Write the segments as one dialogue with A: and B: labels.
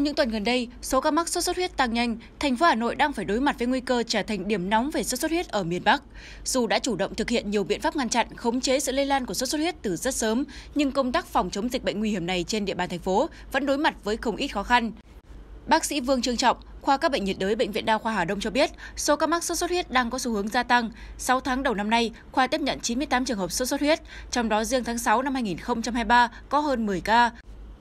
A: Trong những tuần gần đây, số ca mắc sốt xuất huyết tăng nhanh, thành phố Hà Nội đang phải đối mặt với nguy cơ trở thành điểm nóng về sốt xuất huyết ở miền Bắc. Dù đã chủ động thực hiện nhiều biện pháp ngăn chặn, khống chế sự lây lan của sốt xuất huyết từ rất sớm, nhưng công tác phòng chống dịch bệnh nguy hiểm này trên địa bàn thành phố vẫn đối mặt với không ít khó khăn. Bác sĩ Vương Trương Trọng, khoa các bệnh nhiệt đới bệnh viện Đa khoa Hà Đông cho biết, số ca mắc sốt xuất huyết đang có xu hướng gia tăng. 6 tháng đầu năm nay, khoa tiếp nhận 98 trường hợp sốt xuất huyết, trong đó riêng tháng 6 năm 2023 có hơn 10 ca.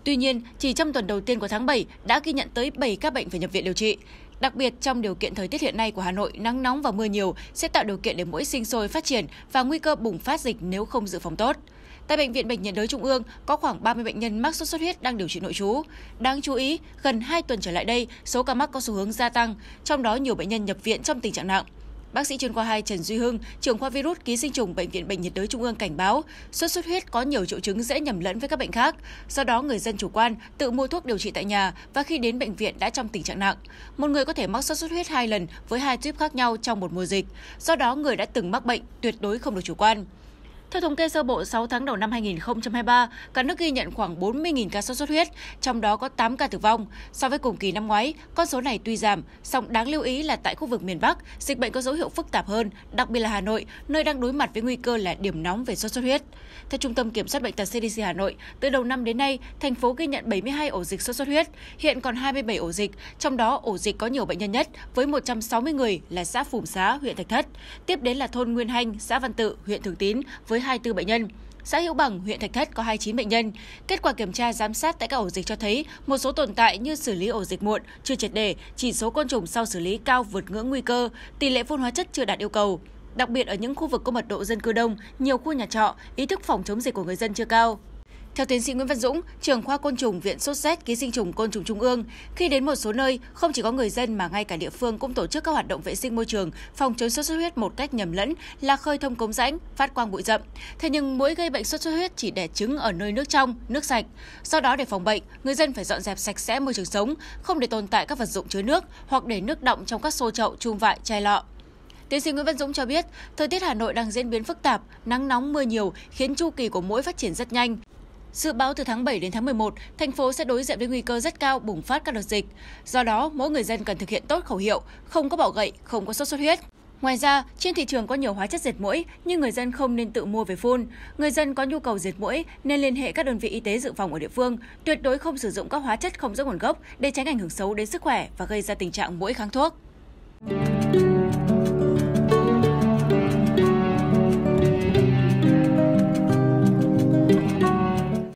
A: Tuy nhiên, chỉ trong tuần đầu tiên của tháng 7 đã ghi nhận tới 7 ca bệnh phải nhập viện điều trị. Đặc biệt trong điều kiện thời tiết hiện nay của Hà Nội nắng nóng và mưa nhiều sẽ tạo điều kiện để mũi sinh sôi phát triển và nguy cơ bùng phát dịch nếu không dự phòng tốt. Tại bệnh viện Bệnh nhiệt đới Trung ương có khoảng 30 bệnh nhân mắc sốt xuất huyết đang điều trị nội trú. Đáng chú ý, gần 2 tuần trở lại đây, số ca mắc có xu hướng gia tăng, trong đó nhiều bệnh nhân nhập viện trong tình trạng nặng. Bác sĩ chuyên khoa 2 Trần Duy Hưng, trưởng khoa virus ký sinh trùng Bệnh viện Bệnh nhiệt đới Trung ương cảnh báo, sốt xuất huyết có nhiều triệu chứng dễ nhầm lẫn với các bệnh khác. Do đó, người dân chủ quan tự mua thuốc điều trị tại nhà và khi đến bệnh viện đã trong tình trạng nặng. Một người có thể mắc sốt xuất huyết hai lần với hai tuyếp khác nhau trong một mùa dịch. Do đó, người đã từng mắc bệnh tuyệt đối không được chủ quan. Theo thống kê sơ bộ 6 tháng đầu năm 2023, cả nước ghi nhận khoảng 40.000 ca sốt xuất huyết, trong đó có 8 ca tử vong. So với cùng kỳ năm ngoái, con số này tuy giảm, song đáng lưu ý là tại khu vực miền Bắc, dịch bệnh có dấu hiệu phức tạp hơn, đặc biệt là Hà Nội, nơi đang đối mặt với nguy cơ là điểm nóng về sốt xuất huyết. Theo Trung tâm Kiểm soát bệnh tật CDC Hà Nội, từ đầu năm đến nay, thành phố ghi nhận 72 ổ dịch sốt xuất huyết, hiện còn 27 ổ dịch, trong đó ổ dịch có nhiều bệnh nhân nhất với 160 người là xã Phùng Xá, huyện Thạch Thất. Tiếp đến là thôn Nguyên Hanh, xã Văn Tự, huyện Thường Tín với với 24 bệnh nhân. Xã Hữu Bằng, huyện Thạch Thất có 29 bệnh nhân. Kết quả kiểm tra giám sát tại các ổ dịch cho thấy một số tồn tại như xử lý ổ dịch muộn, chưa triệt để, chỉ số côn trùng sau xử lý cao vượt ngưỡng nguy cơ, tỷ lệ phun hóa chất chưa đạt yêu cầu. Đặc biệt ở những khu vực có mật độ dân cư đông, nhiều khu nhà trọ, ý thức phòng chống dịch của người dân chưa cao. Theo tiến sĩ Nguyễn Văn Dũng, trưởng khoa côn trùng Viện sốt rét ký sinh trùng côn trùng Trung ương, khi đến một số nơi, không chỉ có người dân mà ngay cả địa phương cũng tổ chức các hoạt động vệ sinh môi trường, phòng chống sốt xuất huyết một cách nhầm lẫn là khơi thông cống rãnh, phát quang bụi rậm. Thế nhưng mũi gây bệnh sốt xuất huyết chỉ đẻ trứng ở nơi nước trong, nước sạch. Do đó để phòng bệnh, người dân phải dọn dẹp sạch sẽ môi trường sống, không để tồn tại các vật dụng chứa nước hoặc để nước đọng trong các xô chậu, chung vại, chai lọ. Tiến sĩ Nguyễn Văn Dũng cho biết, thời tiết Hà Nội đang diễn biến phức tạp, nắng nóng mưa nhiều khiến chu kỳ của mũi phát triển rất nhanh. Dự báo từ tháng 7 đến tháng 11, thành phố sẽ đối diện với nguy cơ rất cao bùng phát các đợt dịch. Do đó, mỗi người dân cần thực hiện tốt khẩu hiệu, không có bỏ gậy, không có sốt xuất huyết. Ngoài ra, trên thị trường có nhiều hóa chất diệt mũi nhưng người dân không nên tự mua về phun. Người dân có nhu cầu diệt mũi nên liên hệ các đơn vị y tế dự phòng ở địa phương, tuyệt đối không sử dụng các hóa chất không rõ nguồn gốc để tránh ảnh hưởng xấu đến sức khỏe và gây ra tình trạng mũi kháng thuốc.